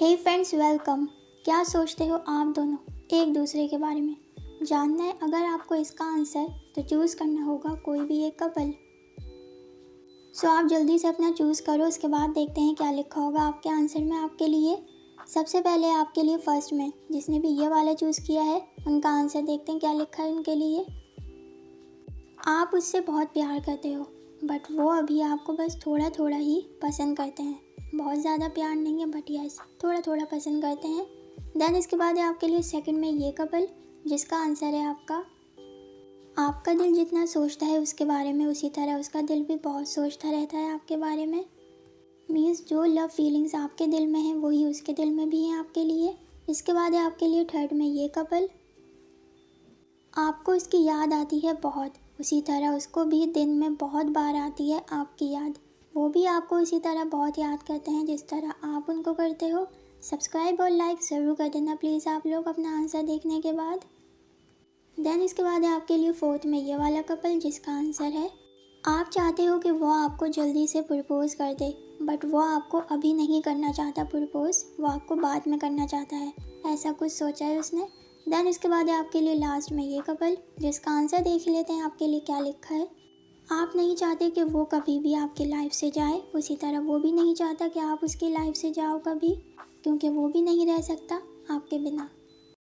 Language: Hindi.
हे फ्रेंड्स वेलकम क्या सोचते हो आप दोनों एक दूसरे के बारे में जानना है अगर आपको इसका आंसर तो चूज़ करना होगा कोई भी एक कपल सो आप जल्दी से अपना चूज़ करो उसके बाद देखते हैं क्या लिखा होगा आपके आंसर में आपके लिए सबसे पहले आपके लिए फ़र्स्ट में जिसने भी ये वाला चूज़ किया है उनका आंसर देखते हैं क्या लिखा है उनके लिए आप उससे बहुत प्यार करते हो बट वो अभी आपको बस थोड़ा थोड़ा ही पसंद करते हैं बहुत ज़्यादा प्यार नहीं है बट यस थोड़ा थोड़ा पसंद करते हैं देन इसके बाद है आपके लिए सेकंड में ये कपल जिसका आंसर है आपका आपका दिल जितना सोचता है उसके बारे में उसी तरह उसका दिल भी बहुत सोचता रहता है आपके बारे में मीन्स जो लव फीलिंग्स आपके दिल में हैं वही उसके दिल में भी हैं आपके लिए इसके बाद है आपके लिए थर्ड में ये कपल आपको उसकी याद आती है बहुत उसी तरह उसको भी दिन में बहुत बार आती है आपकी याद वो भी आपको इसी तरह बहुत याद करते हैं जिस तरह आप उनको करते हो सब्सक्राइब और लाइक ज़रूर कर देना प्लीज़ आप लोग अपना आंसर देखने के बाद देन इसके बाद है आपके लिए फोर्थ में ये वाला कपल जिसका आंसर है आप चाहते हो कि वो आपको जल्दी से प्रपोज़ कर दे बट वो आपको अभी नहीं करना चाहता प्रपोज़ वो आपको बाद में करना चाहता है ऐसा कुछ सोचा है उसने देन इसके बाद है आपके लिए लास्ट में ये कपल जिसका आंसर देख लेते हैं आपके लिए क्या लिखा है आप नहीं चाहते कि वो कभी भी आपके लाइफ से जाए उसी तरह वो भी नहीं चाहता कि आप उसकी लाइफ से जाओ कभी क्योंकि वो भी नहीं रह सकता आपके बिना